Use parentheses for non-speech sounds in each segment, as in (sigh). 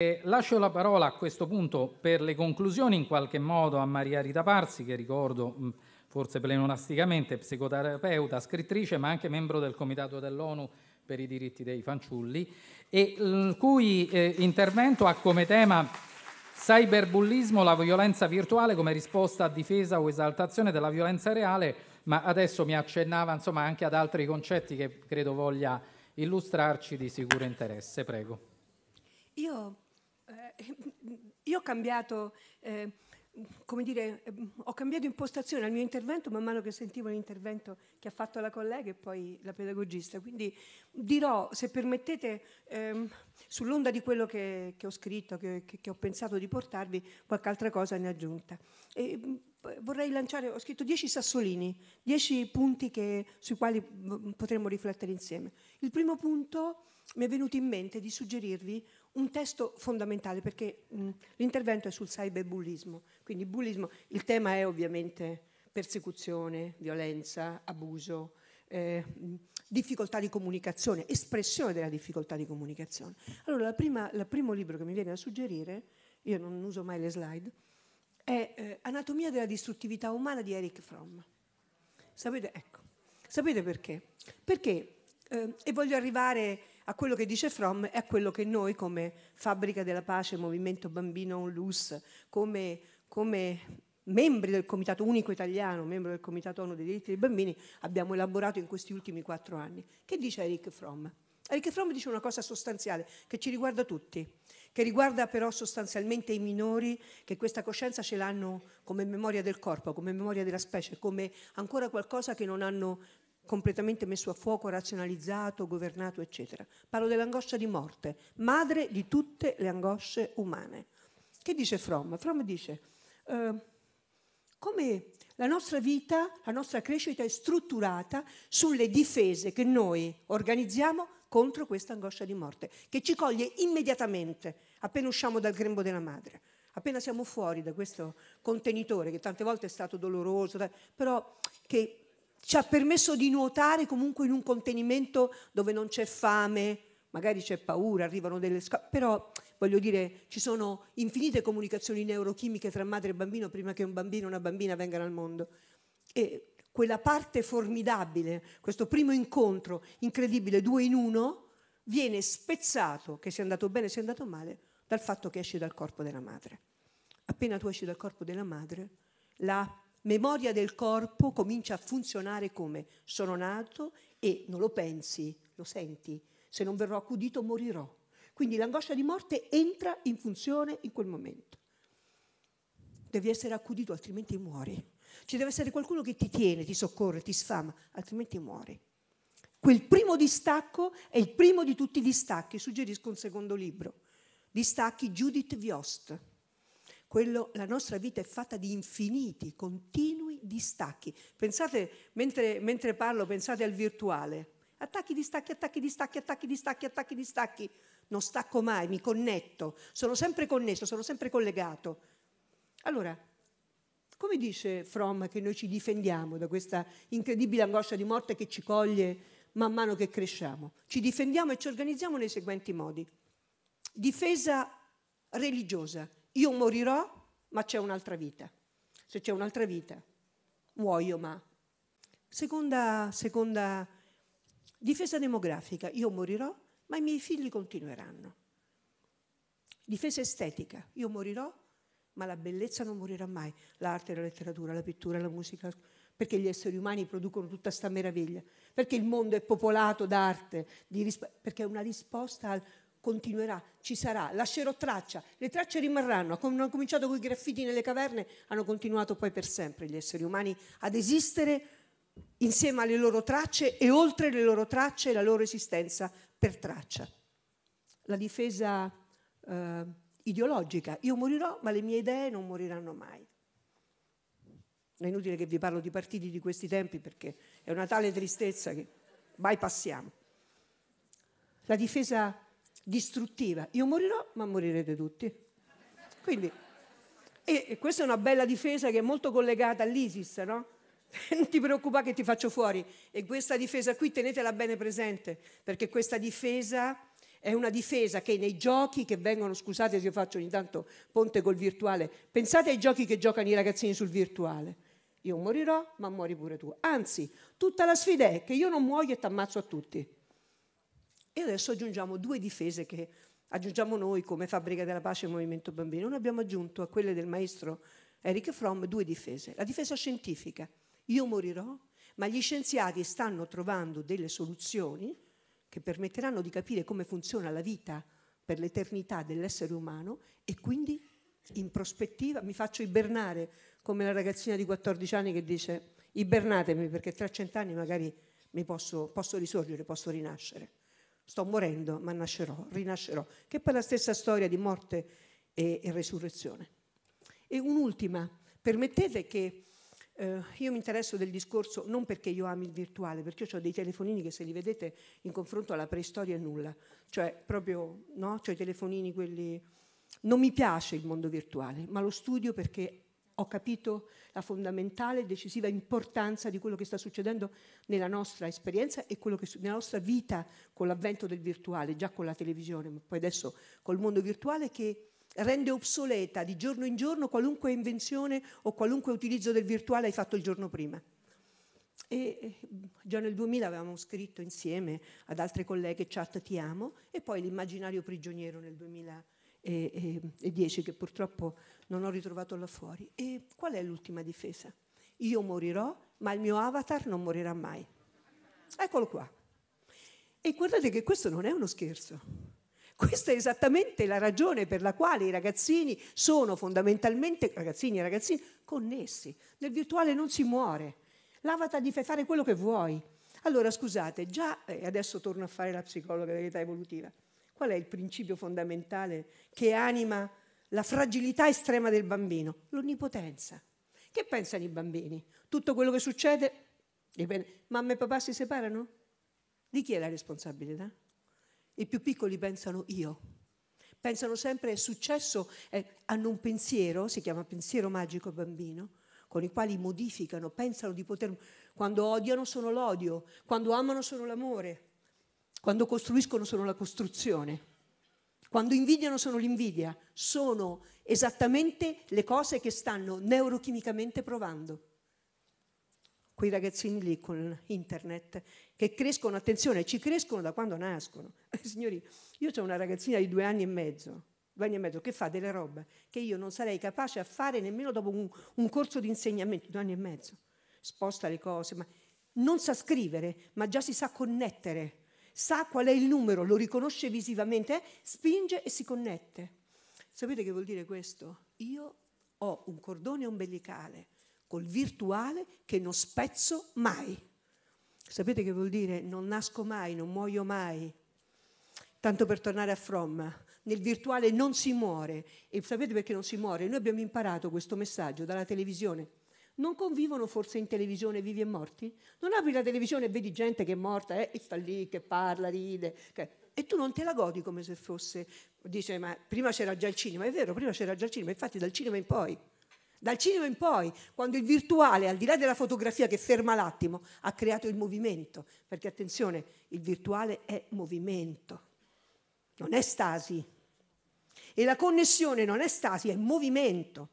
E lascio la parola a questo punto per le conclusioni in qualche modo a Maria Rita Parsi, che ricordo mm, forse plenonasticamente psicoterapeuta, scrittrice, ma anche membro del Comitato dell'ONU per i diritti dei fanciulli, e il mm, cui eh, intervento ha come tema cyberbullismo, la violenza virtuale come risposta a difesa o esaltazione della violenza reale, ma adesso mi accennava insomma anche ad altri concetti che credo voglia illustrarci di sicuro interesse. Prego. Io eh, (laughs) io ho cambiato, eh, come dire, ho cambiato impostazione al mio intervento man mano che sentivo l'intervento che ha fatto la collega e poi la pedagogista. Quindi dirò, se permettete, ehm, sull'onda di quello che, che ho scritto, che, che, che, ho pensato di portarvi, qualche altra cosa ne aggiunta. E, mm, vorrei lanciare, ho scritto dieci sassolini, dieci punti che, sui quali mm, potremmo riflettere insieme. Il primo punto mi è venuto in mente di suggerirvi un testo fondamentale perché mh, l'intervento è sul cyberbullismo, quindi bullismo, il tema è ovviamente persecuzione, violenza, abuso, eh, difficoltà di comunicazione, espressione della difficoltà di comunicazione. Allora, il primo libro che mi viene a suggerire, io non uso mai le slide, è eh, Anatomia della distruttività umana di Eric Fromm. Sapete, ecco, sapete perché? Perché, eh, e voglio arrivare a quello che dice Fromm e a quello che noi come Fabbrica della Pace, Movimento Bambino On Lus, come, come membri del Comitato Unico Italiano, membro del Comitato ONU dei diritti dei bambini, abbiamo elaborato in questi ultimi quattro anni. Che dice Eric Fromm? Eric Fromm dice una cosa sostanziale che ci riguarda tutti, che riguarda però sostanzialmente i minori che questa coscienza ce l'hanno come memoria del corpo, come memoria della specie, come ancora qualcosa che non hanno completamente messo a fuoco, razionalizzato, governato, eccetera. Parlo dell'angoscia di morte, madre di tutte le angosce umane. Che dice Fromm? Fromm dice, eh, come la nostra vita, la nostra crescita è strutturata sulle difese che noi organizziamo contro questa angoscia di morte, che ci coglie immediatamente appena usciamo dal grembo della madre appena siamo fuori da questo contenitore che tante volte è stato doloroso, però che ci ha permesso di nuotare comunque in un contenimento dove non c'è fame, magari c'è paura, arrivano delle scarpe, però voglio dire ci sono infinite comunicazioni neurochimiche tra madre e bambino prima che un bambino o una bambina vengano al mondo. E quella parte formidabile, questo primo incontro incredibile, due in uno, viene spezzato, che sia andato bene, sia andato male, dal fatto che esci dal corpo della madre. Appena tu esci dal corpo della madre, la memoria del corpo comincia a funzionare come sono nato e non lo pensi, lo senti, se non verrò accudito morirò. Quindi l'angoscia di morte entra in funzione in quel momento. Devi essere accudito, altrimenti muori. Ci deve essere qualcuno che ti tiene, ti soccorre, ti sfama, altrimenti muori. Quel primo distacco è il primo di tutti i distacchi, suggerisco un secondo libro. Distacchi Judith Viost. Quello, la nostra vita è fatta di infiniti, continui distacchi. Pensate, mentre, mentre parlo, pensate al virtuale. Attacchi, distacchi, attacchi, distacchi, attacchi, distacchi, attacchi, distacchi. Non stacco mai, mi connetto, sono sempre connesso, sono sempre collegato. Allora, come dice Fromm che noi ci difendiamo da questa incredibile angoscia di morte che ci coglie man mano che cresciamo? Ci difendiamo e ci organizziamo nei seguenti modi. Difesa religiosa. Io morirò, ma c'è un'altra vita. Se c'è un'altra vita, muoio, ma... Seconda, seconda difesa demografica, io morirò, ma i miei figli continueranno. Difesa estetica, io morirò, ma la bellezza non morirà mai. L'arte, la letteratura, la pittura, la musica, perché gli esseri umani producono tutta questa meraviglia, perché il mondo è popolato d'arte, risp- perché è una risposta al continuerà, ci sarà, lascerò traccia, le tracce rimarranno, come hanno cominciato con i graffiti nelle caverne, hanno continuato poi per sempre gli esseri umani ad esistere insieme alle loro tracce e oltre le loro tracce e la loro esistenza per traccia. La difesa eh, ideologica, io morirò ma le mie idee non moriranno mai. È inutile che vi parlo di partiti di questi tempi perché è una tale tristezza che bypassiamo. La difesa distruttiva. Io morirò, ma morirete tutti. Quindi, e, e questa è una bella difesa che è molto collegata all'ISIS, no? (laughs) non ti preoccupare che ti faccio fuori. E questa difesa qui tenetela bene presente, perché questa difesa è una difesa che nei giochi che vengono, scusate se io faccio ogni tanto ponte col virtuale, pensate ai giochi che giocano i ragazzini sul virtuale. Io morirò, ma muori pure tu. Anzi, tutta la sfida è che io non muoio e ti ammazzo a tutti. E adesso aggiungiamo due difese che aggiungiamo noi come Fabbrica della Pace e Movimento Bambino. Noi abbiamo aggiunto a quelle del maestro Eric Fromm due difese. La difesa scientifica. Io morirò, ma gli scienziati stanno trovando delle soluzioni che permetteranno di capire come funziona la vita per l'eternità dell'essere umano e quindi in prospettiva mi faccio ibernare come la ragazzina di 14 anni che dice ibernatemi perché tra cent'anni magari mi posso, posso risorgere, posso rinascere sto morendo ma nascerò, rinascerò, che poi la stessa storia di morte e, e resurrezione. E un'ultima, permettete che eh, io mi interesso del discorso non perché io ami il virtuale, perché io ho dei telefonini che se li vedete in confronto alla preistoria è nulla, cioè proprio, no? Cioè i telefonini quelli... Non mi piace il mondo virtuale, ma lo studio perché ho capito la fondamentale, decisiva importanza di quello che sta succedendo nella nostra esperienza e quello che nella nostra vita con l'avvento del virtuale, già con la televisione, ma poi adesso col mondo virtuale che rende obsoleta di giorno in giorno qualunque invenzione o qualunque utilizzo del virtuale hai fatto il giorno prima. E eh, già nel 2000 avevamo scritto insieme ad altre colleghe chat ti amo e poi l'immaginario prigioniero nel 2000 e, e, e 10 che purtroppo non ho ritrovato là fuori. E qual è l'ultima difesa? Io morirò, ma il mio avatar non morirà mai. Eccolo qua. E guardate che questo non è uno scherzo. Questa è esattamente la ragione per la quale i ragazzini sono fondamentalmente, ragazzini e ragazzini, connessi. Nel virtuale non si muore. L'avatar gli fai fare quello che vuoi. Allora, scusate, già, eh, adesso torno a fare la psicologa dell'età evolutiva. Qual è il principio fondamentale che anima la fragilità estrema del bambino? L'onnipotenza. Che pensano i bambini? Tutto quello che succede dipende. Mamma e papà si separano? Di chi è la responsabilità? I più piccoli pensano io. Pensano sempre è successo, eh, hanno un pensiero, si chiama pensiero magico bambino, con i quali modificano, pensano di poter, quando odiano sono l'odio, quando amano sono l'amore, quando costruiscono sono la costruzione. Quando invidiano sono l'invidia. Sono esattamente le cose che stanno neurochimicamente provando. Quei ragazzini lì con internet che crescono, attenzione, ci crescono da quando nascono. (laughs) Signori, io ho una ragazzina di due anni e mezzo, due anni e mezzo, che fa delle robe che io non sarei capace a fare nemmeno dopo un, un corso di insegnamento, due anni e mezzo. Sposta le cose, ma non sa scrivere, ma già si sa connettere sa qual è il numero, lo riconosce visivamente, spinge e si connette. Sapete che vuol dire questo? Io ho un cordone ombelicale col virtuale che non spezzo mai. Sapete che vuol dire non nasco mai, non muoio mai. Tanto per tornare a From, nel virtuale non si muore. E sapete perché non si muore? Noi abbiamo imparato questo messaggio dalla televisione, non convivono forse in televisione vivi e morti? Non apri la televisione e vedi gente che è morta eh, e sta lì, che parla, ride. Che... E tu non te la godi come se fosse... Dice, ma prima c'era già il cinema. È vero, prima c'era già il cinema. Infatti dal cinema in poi... Dal cinema in poi, quando il virtuale, al di là della fotografia che ferma l'attimo, ha creato il movimento, perché attenzione, il virtuale è movimento, non è stasi. E la connessione non è stasi, è movimento.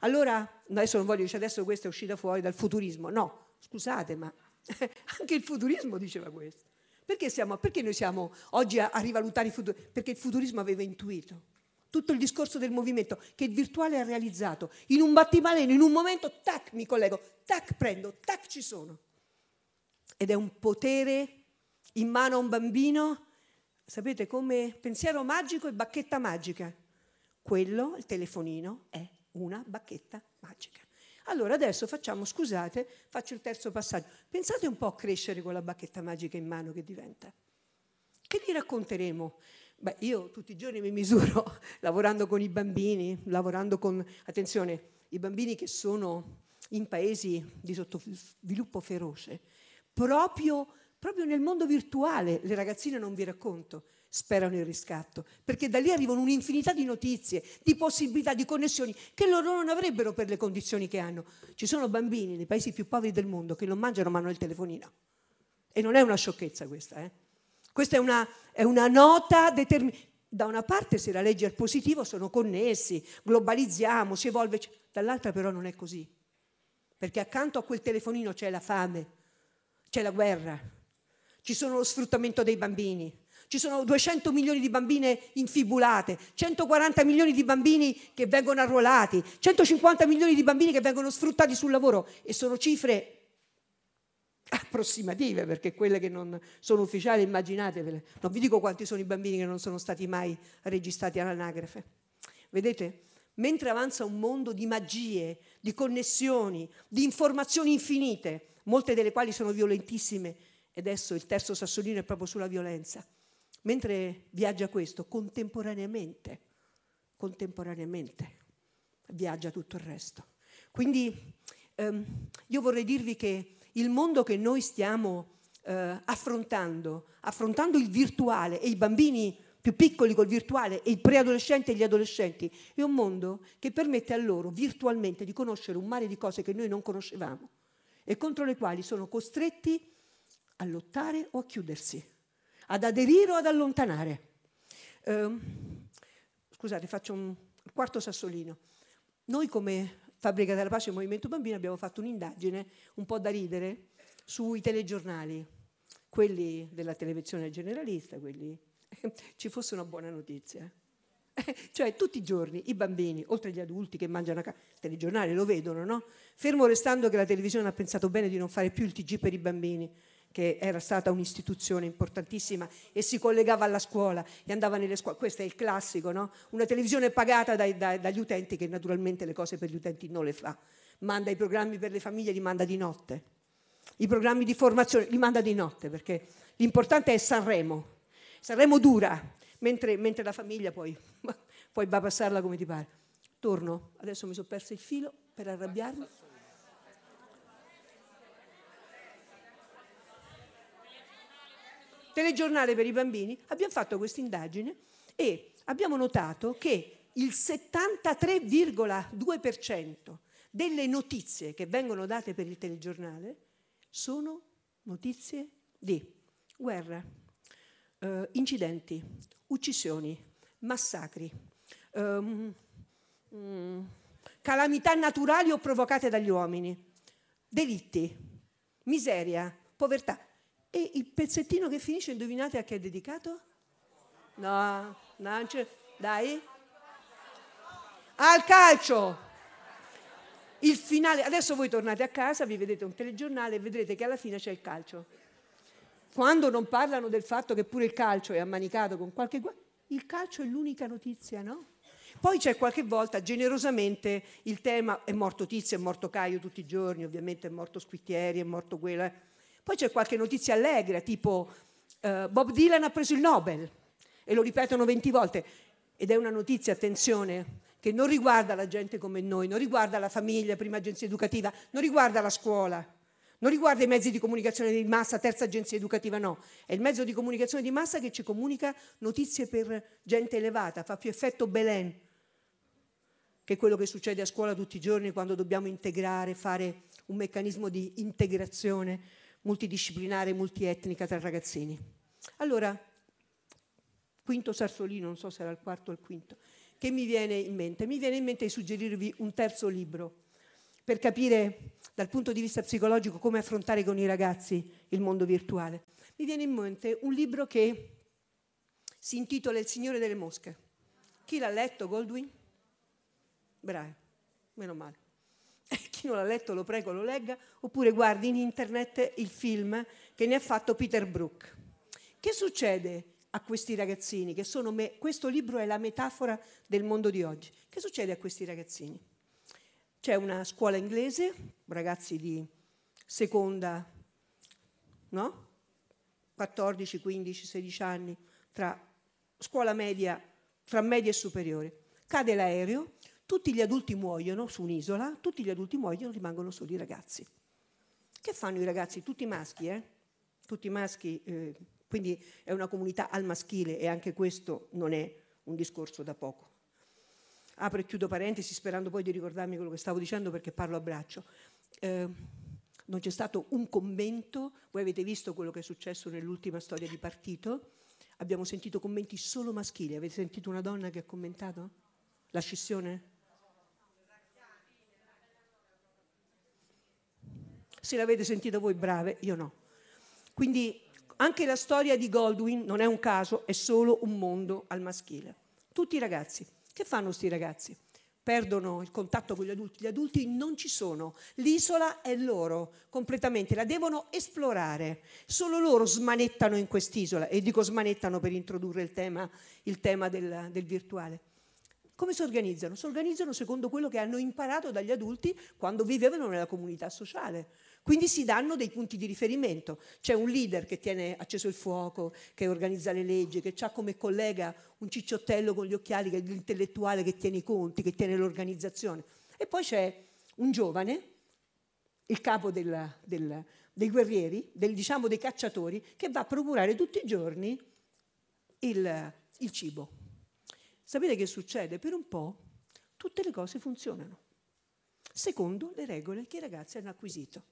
Allora, adesso non voglio dire adesso questa è uscita fuori dal futurismo, no, scusate, ma (laughs) anche il futurismo diceva questo. Perché, siamo, perché noi siamo oggi a, a rivalutare il futuro? Perché il futurismo aveva intuito tutto il discorso del movimento che il virtuale ha realizzato. In un battibaleno, in un momento, tac, mi collego, tac, prendo, tac, ci sono. Ed è un potere in mano a un bambino, sapete, come pensiero magico e bacchetta magica. Quello, il telefonino, è una bacchetta magica. Allora adesso facciamo, scusate, faccio il terzo passaggio. Pensate un po' a crescere con la bacchetta magica in mano che diventa. Che gli racconteremo? Beh, io tutti i giorni mi misuro (laughs) lavorando con i bambini, lavorando con, attenzione, i bambini che sono in paesi di sottosviluppo feroce, proprio, proprio nel mondo virtuale, le ragazzine non vi racconto, sperano il riscatto, perché da lì arrivano un'infinità di notizie, di possibilità, di connessioni che loro non avrebbero per le condizioni che hanno. Ci sono bambini nei paesi più poveri del mondo che non mangiano ma hanno il telefonino. E non è una sciocchezza questa, eh? Questa è una, è una nota determinata. Da una parte, se la legge è positiva, sono connessi, globalizziamo, si evolve, dall'altra però non è così. Perché accanto a quel telefonino c'è la fame, c'è la guerra, ci sono lo sfruttamento dei bambini, ci sono 200 milioni di bambine infibulate, 140 milioni di bambini che vengono arruolati, 150 milioni di bambini che vengono sfruttati sul lavoro e sono cifre approssimative perché quelle che non sono ufficiali immaginatevele. Non vi dico quanti sono i bambini che non sono stati mai registrati all'anagrafe. Vedete? Mentre avanza un mondo di magie, di connessioni, di informazioni infinite, molte delle quali sono violentissime, e adesso il terzo sassolino è proprio sulla violenza mentre viaggia questo, contemporaneamente, contemporaneamente viaggia tutto il resto. Quindi ehm, io vorrei dirvi che il mondo che noi stiamo eh, affrontando, affrontando il virtuale e i bambini più piccoli col virtuale e i preadolescenti e gli adolescenti, è un mondo che permette a loro virtualmente di conoscere un mare di cose che noi non conoscevamo e contro le quali sono costretti a lottare o a chiudersi ad aderire o ad allontanare. Eh, scusate, faccio un quarto sassolino. Noi come Fabbrica della Pace e Movimento Bambino abbiamo fatto un'indagine un po' da ridere sui telegiornali, quelli della televisione generalista, quelli... (laughs) ci fosse una buona notizia. (laughs) cioè tutti i giorni i bambini, oltre agli adulti che mangiano a casa, telegiornale lo vedono, no? Fermo restando che la televisione ha pensato bene di non fare più il TG per i bambini, che era stata un'istituzione importantissima e si collegava alla scuola e andava nelle scuole. Questo è il classico, no? Una televisione pagata dai, dai, dagli utenti che naturalmente le cose per gli utenti non le fa. Manda i programmi per le famiglie, li manda di notte. I programmi di formazione li manda di notte perché l'importante è Sanremo. Sanremo dura, mentre, mentre la famiglia poi va (laughs) a passarla come ti pare. Torno, adesso mi sono perso il filo per arrabbiarmi. telegiornale per i bambini, abbiamo fatto questa indagine e abbiamo notato che il 73,2% delle notizie che vengono date per il telegiornale sono notizie di guerra, eh, incidenti, uccisioni, massacri, ehm, mm, calamità naturali o provocate dagli uomini, delitti, miseria, povertà. E il pezzettino che finisce, indovinate a chi è dedicato? No, non c'è. Dai. Al calcio! Il finale, adesso voi tornate a casa, vi vedete un telegiornale e vedrete che alla fine c'è il calcio. Quando non parlano del fatto che pure il calcio è ammanicato con qualche guaio, il calcio è l'unica notizia, no? Poi c'è qualche volta generosamente il tema è morto Tizio, è morto Caio tutti i giorni, ovviamente è morto Squittieri, è morto quello. Eh. Poi c'è qualche notizia allegra, tipo eh, Bob Dylan ha preso il Nobel e lo ripetono 20 volte ed è una notizia, attenzione, che non riguarda la gente come noi, non riguarda la famiglia, prima agenzia educativa, non riguarda la scuola, non riguarda i mezzi di comunicazione di massa, terza agenzia educativa no, è il mezzo di comunicazione di massa che ci comunica notizie per gente elevata, fa più effetto Belen che quello che succede a scuola tutti i giorni quando dobbiamo integrare, fare un meccanismo di integrazione multidisciplinare, multietnica tra ragazzini. Allora, quinto Sarsolino, non so se era il quarto o il quinto, che mi viene in mente? Mi viene in mente di suggerirvi un terzo libro per capire dal punto di vista psicologico come affrontare con i ragazzi il mondo virtuale. Mi viene in mente un libro che si intitola Il Signore delle Mosche. Chi l'ha letto? Goldwyn? Bravo, meno male chi non l'ha letto lo prego lo legga, oppure guardi in internet il film che ne ha fatto Peter Brook. Che succede a questi ragazzini, che sono me- questo libro è la metafora del mondo di oggi, che succede a questi ragazzini? C'è una scuola inglese, ragazzi di seconda, no? 14, 15, 16 anni, tra scuola media, tra media e superiore. Cade l'aereo, tutti gli adulti muoiono su un'isola, tutti gli adulti muoiono, rimangono soli i ragazzi. Che fanno i ragazzi? Tutti maschi, eh? Tutti maschi, eh, quindi è una comunità al maschile e anche questo non è un discorso da poco. Apro e chiudo parentesi sperando poi di ricordarmi quello che stavo dicendo perché parlo a braccio. Eh, non c'è stato un commento, voi avete visto quello che è successo nell'ultima storia di partito, abbiamo sentito commenti solo maschili, avete sentito una donna che ha commentato la scissione? Se l'avete sentita voi brave, io no. Quindi anche la storia di Goldwyn non è un caso, è solo un mondo al maschile. Tutti i ragazzi. Che fanno questi ragazzi? Perdono il contatto con gli adulti. Gli adulti non ci sono. L'isola è loro completamente, la devono esplorare. Solo loro smanettano in quest'isola. E dico smanettano per introdurre il tema, il tema del, del virtuale. Come si organizzano? Si organizzano secondo quello che hanno imparato dagli adulti quando vivevano nella comunità sociale. Quindi si danno dei punti di riferimento. C'è un leader che tiene acceso il fuoco, che organizza le leggi, che ha come collega un cicciottello con gli occhiali, che è l'intellettuale che tiene i conti, che tiene l'organizzazione. E poi c'è un giovane, il capo della, della, dei guerrieri, del, diciamo dei cacciatori, che va a procurare tutti i giorni il, il cibo. Sapete che succede? Per un po' tutte le cose funzionano, secondo le regole che i ragazzi hanno acquisito.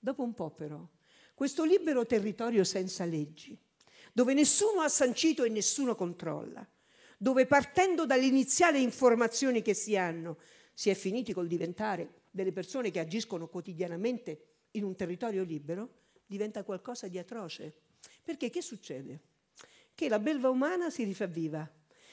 Dopo un po' però, questo libero territorio senza leggi, dove nessuno ha sancito e nessuno controlla, dove partendo dall'iniziale informazione che si hanno, si è finiti col diventare delle persone che agiscono quotidianamente in un territorio libero, diventa qualcosa di atroce. Perché che succede? Che la belva umana si rifà viva.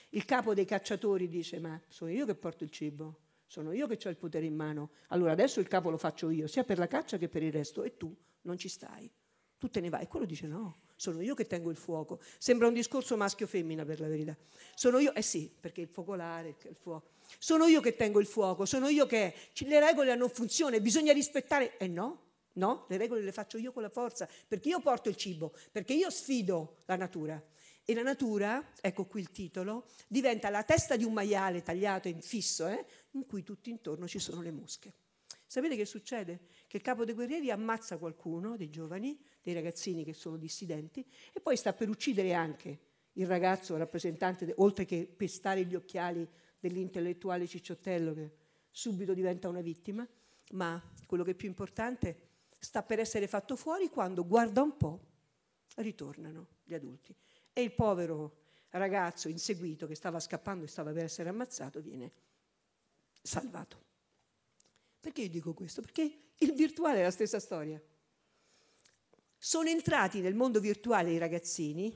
Il capo dei cacciatori dice, ma sono io che porto il cibo, sono io che ho il potere in mano, allora adesso il capo lo faccio io, sia per la caccia che per il resto, e tu non ci stai, tu te ne vai. E quello dice no, sono io che tengo il fuoco. Sembra un discorso maschio-femmina per la verità. Sono io, eh sì, perché il focolare, il fuoco. Sono io che tengo il fuoco, sono io che le regole hanno funzione, bisogna rispettare. E eh no, no, le regole le faccio io con la forza, perché io porto il cibo, perché io sfido la natura. E la natura, ecco qui il titolo, diventa la testa di un maiale tagliato in fisso, eh? in cui tutto intorno ci sono le mosche. Sapete che succede? Che il capo dei guerrieri ammazza qualcuno, dei giovani, dei ragazzini che sono dissidenti, e poi sta per uccidere anche il ragazzo rappresentante, oltre che pestare gli occhiali dell'intellettuale cicciottello che subito diventa una vittima, ma quello che è più importante sta per essere fatto fuori quando, guarda un po', ritornano gli adulti. E il povero ragazzo inseguito che stava scappando e stava per essere ammazzato viene salvato. Perché io dico questo? Perché il virtuale è la stessa storia. Sono entrati nel mondo virtuale i ragazzini,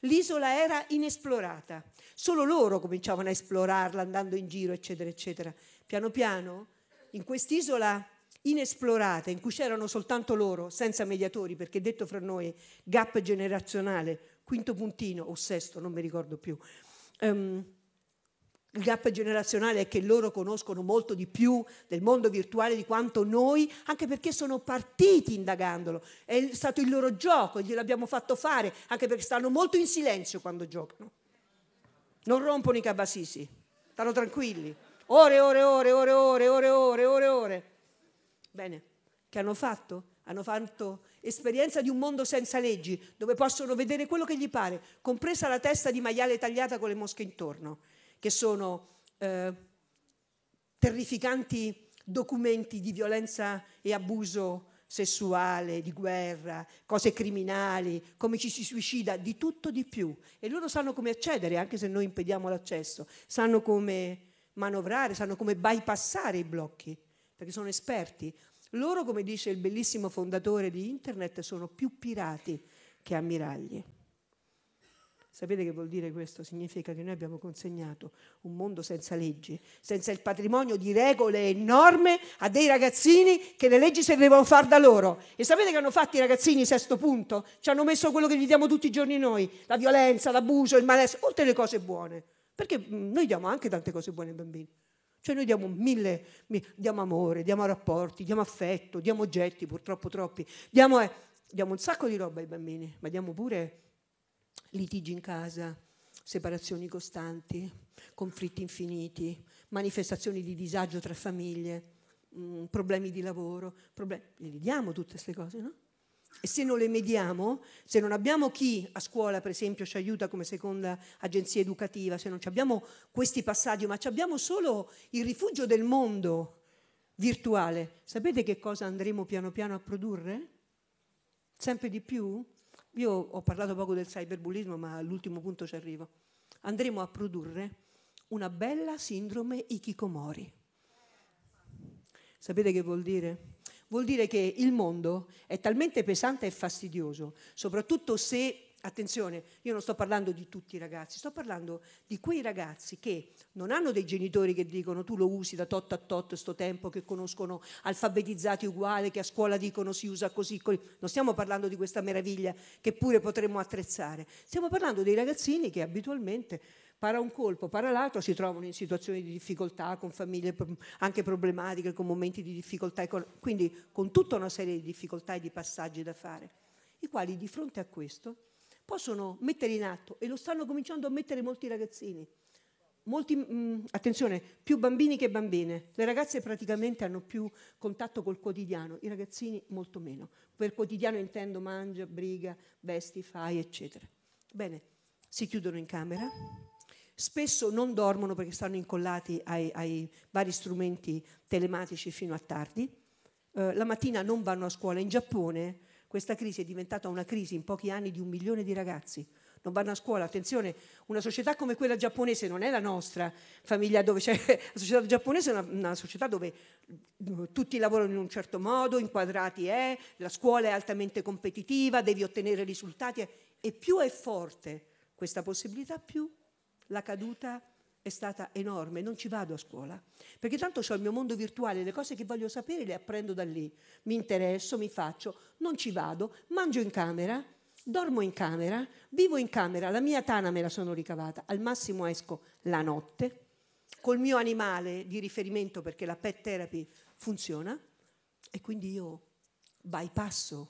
l'isola era inesplorata, solo loro cominciavano a esplorarla andando in giro, eccetera, eccetera. Piano piano, in quest'isola inesplorata, in cui c'erano soltanto loro, senza mediatori, perché detto fra noi, gap generazionale, quinto puntino o sesto, non mi ricordo più. Um, il gap generazionale è che loro conoscono molto di più del mondo virtuale di quanto noi, anche perché sono partiti indagandolo, è stato il loro gioco, glielo abbiamo fatto fare, anche perché stanno molto in silenzio quando giocano. Non rompono i cabasisi, stanno tranquilli, ore, ore, ore, ore, ore, ore, ore, ore, ore. Bene, che hanno fatto? Hanno fatto esperienza di un mondo senza leggi, dove possono vedere quello che gli pare, compresa la testa di maiale tagliata con le mosche intorno che sono eh, terrificanti documenti di violenza e abuso sessuale, di guerra, cose criminali, come ci si suicida, di tutto di più. E loro sanno come accedere, anche se noi impediamo l'accesso, sanno come manovrare, sanno come bypassare i blocchi, perché sono esperti. Loro, come dice il bellissimo fondatore di Internet, sono più pirati che ammiragli. Sapete che vuol dire questo? Significa che noi abbiamo consegnato un mondo senza leggi, senza il patrimonio di regole e norme a dei ragazzini che le leggi se le devono fare da loro. E sapete che hanno fatto i ragazzini, sesto punto? Ci hanno messo quello che gli diamo tutti i giorni noi, la violenza, l'abuso, il malessere, oltre le cose buone. Perché mm, noi diamo anche tante cose buone ai bambini. Cioè noi diamo mille, diamo amore, diamo rapporti, diamo affetto, diamo oggetti, purtroppo troppi, diamo, eh, diamo un sacco di roba ai bambini, ma diamo pure litigi in casa, separazioni costanti, conflitti infiniti, manifestazioni di disagio tra famiglie, mm, problemi di lavoro, problemi. le vediamo tutte queste cose, no? E se non le mediamo, se non abbiamo chi a scuola, per esempio, ci aiuta come seconda agenzia educativa, se non abbiamo questi passaggi, ma abbiamo solo il rifugio del mondo virtuale, sapete che cosa andremo piano piano a produrre? Sempre di più? Io ho parlato poco del cyberbullismo, ma all'ultimo punto ci arrivo. Andremo a produrre una bella sindrome Ikikomori. Sapete che vuol dire? Vuol dire che il mondo è talmente pesante e fastidioso, soprattutto se Attenzione, io non sto parlando di tutti i ragazzi, sto parlando di quei ragazzi che non hanno dei genitori che dicono tu lo usi da tot a tot sto tempo, che conoscono alfabetizzati uguali, che a scuola dicono si usa così, così. Non stiamo parlando di questa meraviglia che pure potremmo attrezzare, stiamo parlando dei ragazzini che abitualmente para un colpo, para l'altro, si trovano in situazioni di difficoltà, con famiglie anche problematiche, con momenti di difficoltà, quindi con tutta una serie di difficoltà e di passaggi da fare, i quali di fronte a questo possono mettere in atto e lo stanno cominciando a mettere molti ragazzini. Molti, mh, mm, attenzione, più bambini che bambine. Le ragazze praticamente hanno più contatto col quotidiano, i ragazzini molto meno. Per quotidiano intendo mangia, briga, vesti, fai, eccetera. Bene, si chiudono in camera, spesso non dormono perché stanno incollati ai, ai vari strumenti telematici fino a tardi. Eh, la mattina non vanno a scuola. In Giappone questa crisi è diventata una crisi in pochi anni di un milione di ragazzi. Non vanno a scuola, attenzione, una società come quella giapponese non è la nostra famiglia dove c'è, (laughs) la società giapponese è una, una società dove mm, tutti lavorano in un certo modo, inquadrati è, la scuola è altamente competitiva, devi ottenere risultati e più è forte questa possibilità, più la caduta è stata enorme, non ci vado a scuola, perché tanto ho il mio mondo virtuale, le cose che voglio sapere le apprendo da lì, mi interesso, mi faccio, non ci vado, mangio in camera, dormo in camera, vivo in camera, la mia tana me la sono ricavata, al massimo esco la notte, col mio animale di riferimento perché la pet therapy funziona e quindi io bypasso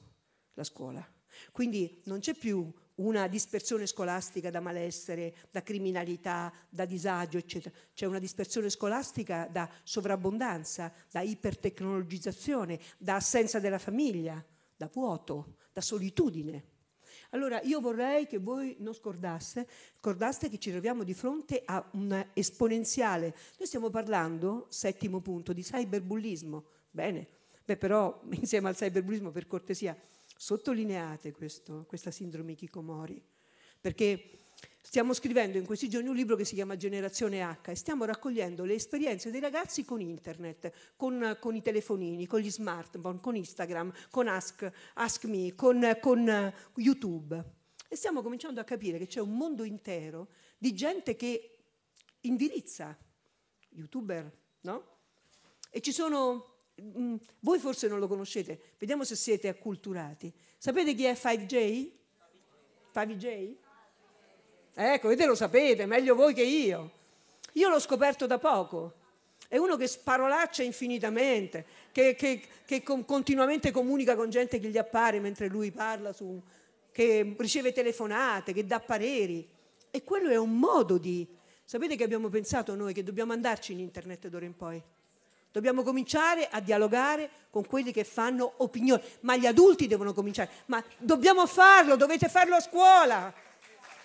la scuola. Quindi non c'è più una dispersione scolastica da malessere, da criminalità, da disagio, eccetera. C'è una dispersione scolastica da sovrabbondanza, da ipertecnologizzazione, da assenza della famiglia, da vuoto, da solitudine. Allora io vorrei che voi non scordaste, scordaste che ci troviamo di fronte a un esponenziale. Noi stiamo parlando, settimo punto, di cyberbullismo. Bene, beh però (laughs) insieme al cyberbullismo per cortesia sottolineate questo, questa sindrome Kikomori, perché stiamo scrivendo in questi giorni un libro che si chiama Generazione H e stiamo raccogliendo le esperienze dei ragazzi con internet, con, con i telefonini, con gli smartphone, con Instagram, con Ask, Ask Me, con, con YouTube. E stiamo cominciando a capire che c'è un mondo intero di gente che indirizza youtuber, no? E ci sono Mm, voi forse non lo conoscete, vediamo se siete acculturati. Sapete chi è 5J? 5J? Ecco, vedete lo sapete, meglio voi che io. Io l'ho scoperto da poco. È uno che sparolaccia infinitamente, che, che, che continuamente comunica con gente che gli appare mentre lui parla, su, che riceve telefonate, che dà pareri. E quello è un modo di... Sapete che abbiamo pensato noi che dobbiamo andarci in internet d'ora in poi? Dobbiamo cominciare a dialogare con quelli che fanno opinione, ma gli adulti devono cominciare, ma dobbiamo farlo, dovete farlo a scuola,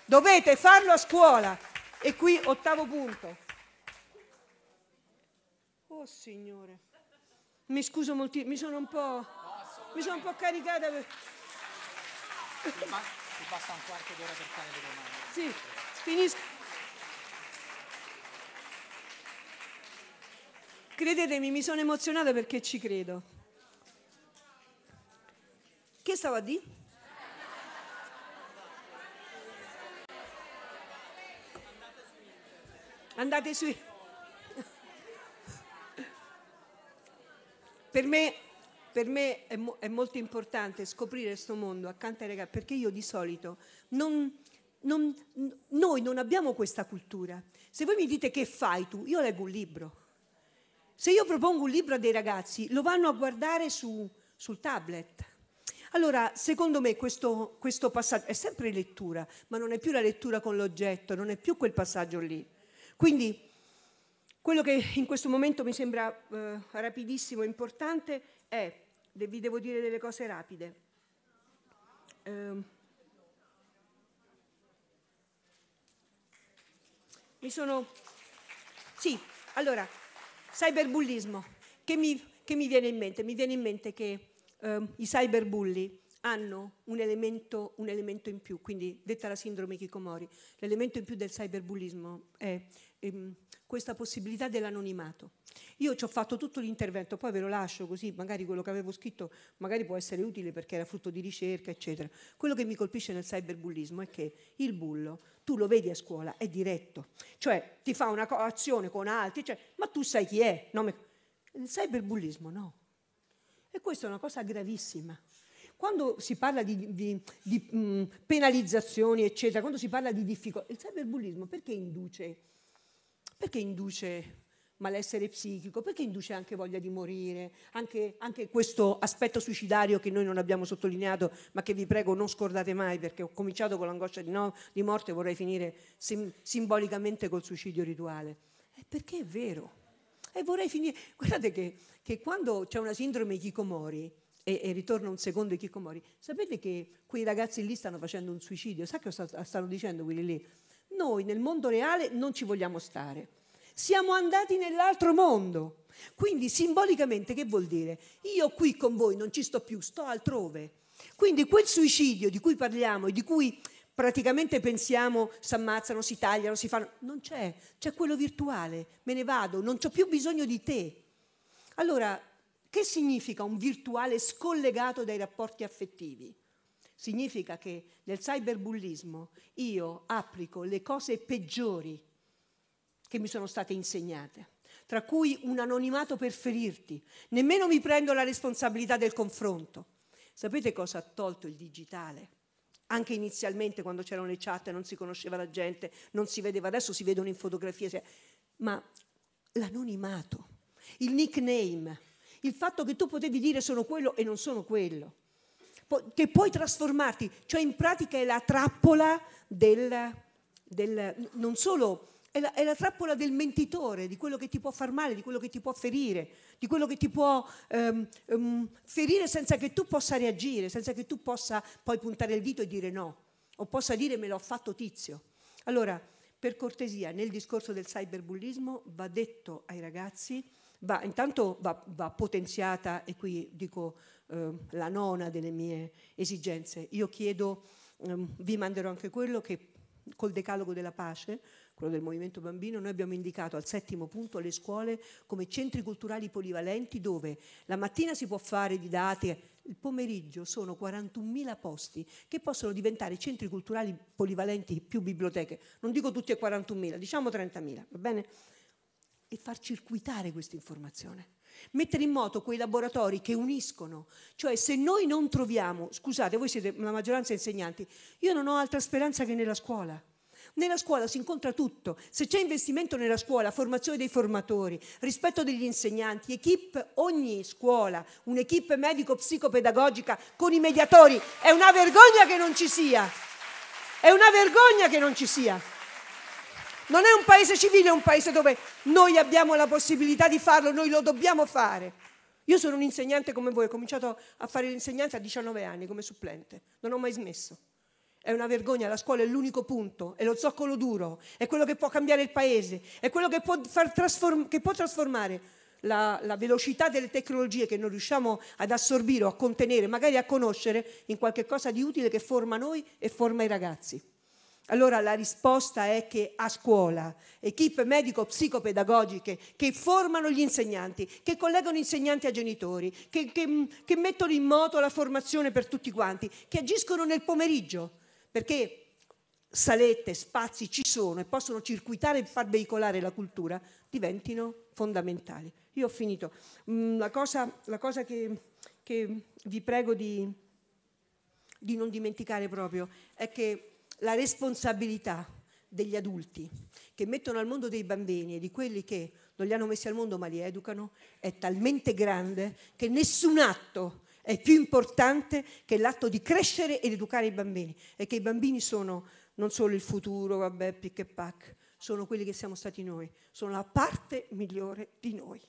dovete farlo a scuola. E qui ottavo punto. Oh Signore, mi scuso moltissimo, mi sono un po', mi sono un po caricata. Per... Ti passa un quarto d'ora per fare le domande. Sì, finisco. Credetemi, mi sono emozionata perché ci credo. Che stavo a dire? Andate su. per me, per me è, mo- è, molto importante scoprire questo mondo accanto ai ragazzi, perché io di solito non, non, noi non abbiamo questa cultura. Se voi mi dite che fai tu, io leggo un libro. Se io propongo un libro a dei ragazzi, lo vanno a guardare su, sul tablet. Allora, secondo me questo, questo passaggio è sempre lettura, ma non è più la lettura con l'oggetto, non è più quel passaggio lì. Quindi quello che in questo momento mi sembra eh, rapidissimo e importante è, vi devo dire delle cose rapide. Eh, mi sono... Sì, allora, cyberbullismo. Che mi, che mi, viene in mente? Mi viene in mente che eh, i cyberbulli hanno un elemento, un elemento, in più, quindi detta la sindrome Kikomori, l'elemento in più del cyberbullismo è... Ehm, questa possibilità dell'anonimato. Io ci ho fatto tutto l'intervento, poi ve lo lascio così, magari quello che avevo scritto magari può essere utile perché era frutto di ricerca, eccetera. Quello che mi colpisce nel cyberbullismo è che il bullo, tu lo vedi a scuola, è diretto, cioè ti fa una coazione con altri, cioè, ma tu sai chi è. No, il cyberbullismo no. E questa è una cosa gravissima quando si parla di, di, di mh, penalizzazioni, eccetera, quando si parla di difficoltà, il cyberbullismo perché induce perché induce malessere psichico, perché induce anche voglia di morire, anche, anche, questo aspetto suicidario che noi non abbiamo sottolineato, ma che vi prego non scordate mai, perché ho cominciato con l'angoscia di, no, di morte e vorrei finire sim, simbolicamente col suicidio rituale. E eh, perché è vero. E eh, vorrei finire, guardate che, che quando c'è una sindrome Kikomori, e, e ritorno un secondo ai Kikomori, sapete che quei ragazzi lì stanno facendo un suicidio, sa che stanno dicendo quelli lì? Noi nel mondo reale non ci vogliamo stare. Siamo andati nell'altro mondo. Quindi simbolicamente che vuol dire? Io qui con voi non ci sto più, sto altrove. Quindi quel suicidio di cui parliamo e di cui praticamente pensiamo si ammazzano, si tagliano, si fanno, non c'è, c'è quello virtuale, me ne vado, non ho più bisogno di te. Allora, che significa un virtuale scollegato dai rapporti affettivi? Significa che nel cyberbullismo io applico le cose peggiori che mi sono state insegnate, tra cui un anonimato per ferirti, nemmeno mi prendo la responsabilità del confronto. Sapete cosa ha tolto il digitale? Anche inizialmente quando c'erano le chat non si conosceva la gente, non si vedeva, adesso si vedono in fotografie, ma l'anonimato, il nickname, il fatto che tu potevi dire sono quello e non sono quello che puoi trasformarti, cioè in pratica è la trappola del, del non solo, è la, è la, trappola del mentitore, di quello che ti può far male, di quello che ti può ferire, di quello che ti può um, um, ferire senza che tu possa reagire, senza che tu possa poi puntare il dito e dire no, o possa dire me l'ho fatto tizio. Allora, per cortesia, nel discorso del cyberbullismo va detto ai ragazzi, va, intanto va, va potenziata, e qui dico eh, la nona delle mie esigenze. Io chiedo, ehm, vi manderò anche quello che col decalogo della pace, quello del movimento bambino, noi abbiamo indicato al settimo punto le scuole come centri culturali polivalenti dove la mattina si può fare didattica, il pomeriggio sono 41.000 posti che possono diventare centri culturali polivalenti più biblioteche, non dico tutti e 41.000, diciamo 30.000, va bene? E far circuitare questa informazione mettere in moto quei laboratori che uniscono, cioè se noi non troviamo, scusate, voi siete la maggioranza insegnanti, io non ho altra speranza che nella scuola. Nella scuola si incontra tutto, se c'è investimento nella scuola, formazione dei formatori, rispetto degli insegnanti, equip, ogni scuola, un'equipe medico-psicopedagogica con i mediatori, è una vergogna che non ci sia, è una vergogna che non ci sia. Non è un paese civile, è un paese dove noi abbiamo la possibilità di farlo, noi lo dobbiamo fare. Io sono un insegnante come voi, ho cominciato a fare l'insegnante a 19 anni come supplente, non ho mai smesso. È una vergogna, la scuola è l'unico punto, è lo zoccolo duro, è quello che può cambiare il paese, è quello che può, trasform- che può trasformare la, la velocità delle tecnologie che non riusciamo ad assorbire o a contenere, magari a conoscere, in qualcosa di utile che forma noi e forma i ragazzi. Allora la risposta è che a scuola equip medico-psicopedagogiche che formano gli insegnanti, che collegano insegnanti a genitori, che, che, mm, che mettono in moto la formazione per tutti quanti, che agiscono nel pomeriggio, perché salette, spazi ci sono e possono circuitare e far veicolare la cultura, diventino fondamentali. Io ho finito. Mm, la cosa, la cosa che, che, vi prego di, di non dimenticare proprio è che la responsabilità degli adulti che mettono al mondo dei bambini e di quelli che non li hanno messi al mondo ma li educano è talmente grande che nessun atto è più importante che l'atto di crescere ed educare i bambini e che i bambini sono non solo il futuro, vabbè, pic e pac, sono quelli che siamo stati noi, sono la parte migliore di noi.